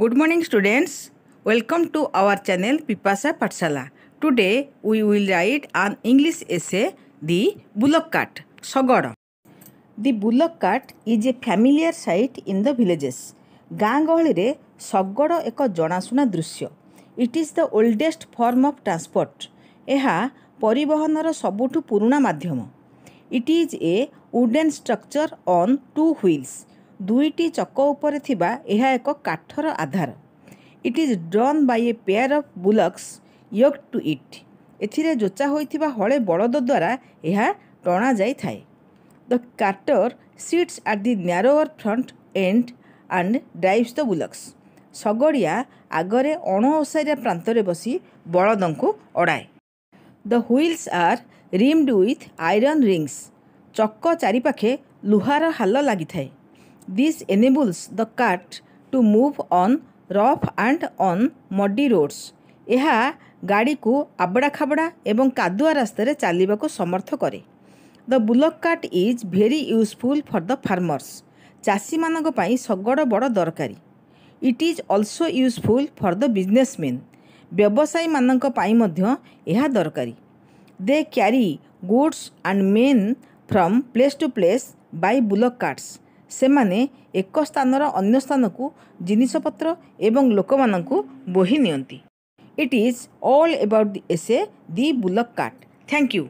Good morning students. Welcome to our channel Pipasa Patsala. Today we will write an English essay The Bullock Cart Sogoro. The Bullock Cart is a familiar sight in the villages. Gangolire Sogoro eko Jonasuna Drusio. It is the oldest form of transport. Eha Poribohonara Sobutu Puruna Madhyomo. It is a wooden structure on two wheels. ଦୁଇଟି ଚକ ଉପରେ ଥିବା ଏହା ଏକ କାଠର ଆଧାର it is done by a pair of bullocks yoke to it ଏଥିରେ ଯୋଚା ହୋଇଥିବା ହଳେ ବଳଦ ଦ୍ୱାରା ଏହା ଟଣାଯାଇଥାଏ the carter sits at the narrower front end and drives the bullocks ଶଗଡ଼ିଆ ଆଗରେ ଅଣଓସାରିଆ ପ୍ରାନ୍ତରେ ବସି ବଳଦଙ୍କୁ ଅଡ଼ାଏ the wheels are rimmed with iron rings ଚକ ଚାରିପାଖେ ଲୁହାର ହାଲ ଲାଗିଥାଏ This enables the cart to move on rough and on muddy roads. ଏହା ଗାଡ଼ିକୁ ଆବଡ଼ାଖାବଡ଼ା ଏବଂ କାଦୁଆ ରାସ୍ତାରେ ଚାଲିବାକୁ ସମର୍ଥ କରେ the bullock cart is very useful for the farmers ଚାଷୀମାନଙ୍କ ପାଇଁ ଶଗଡ଼ ବଡ଼ ଦରକାରୀ it is also useful for the businessman ବ୍ୟବସାୟୀମାନଙ୍କ ପାଇଁ ମଧ୍ୟ ଏହା ଦରକାରୀ they carry goods and men from place to place by bullock carts ସେମାନେ ଏକ ସ୍ଥାନର ଅନ୍ୟ ସ୍ଥାନକୁ ଜିନିଷପତ୍ର ଏବଂ ଲୋକମାନଙ୍କୁ ବୋହି ନିଅନ୍ତି it is all about the essay the bullock cart thank you